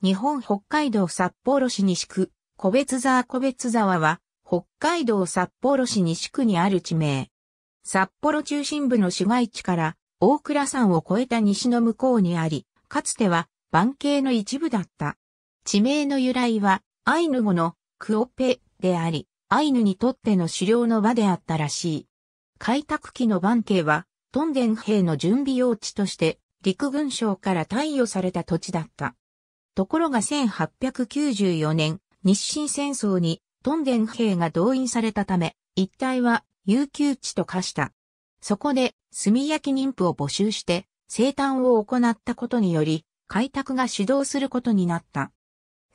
日本北海道札幌市西区、個別沢個別沢は、北海道札幌市西区にある地名。札幌中心部の市街地から大倉山を越えた西の向こうにあり、かつては番系の一部だった。地名の由来は、アイヌ語のクオペであり、アイヌにとっての狩猟の場であったらしい。開拓期の番系は、トンデン兵の準備用地として、陸軍省から貸与された土地だった。ところが1894年、日清戦争に、トンデン兵が動員されたため、一帯は有給地と化した。そこで、炭焼き妊婦を募集して、生誕を行ったことにより、開拓が主導することになった。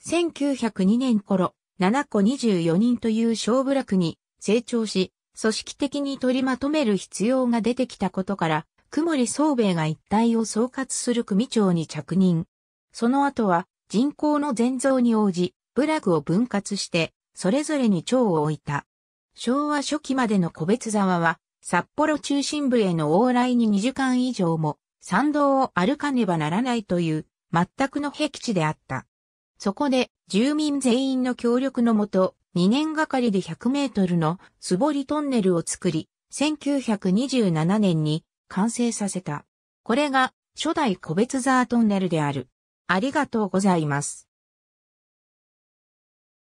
1902年頃、7個24人という小部落に成長し、組織的に取りまとめる必要が出てきたことから、久里宗兵衛が一帯を総括する組長に着任。その後は、人口の全増に応じ、部落を分割して、それぞれに町を置いた。昭和初期までの個別沢は、札幌中心部への往来に2時間以上も、参道を歩かねばならないという、全くの僻地であった。そこで、住民全員の協力のもと、2年がかりで100メートルの素りトンネルを作り、1927年に完成させた。これが初代個別沢トンネルである。ありがとうございます。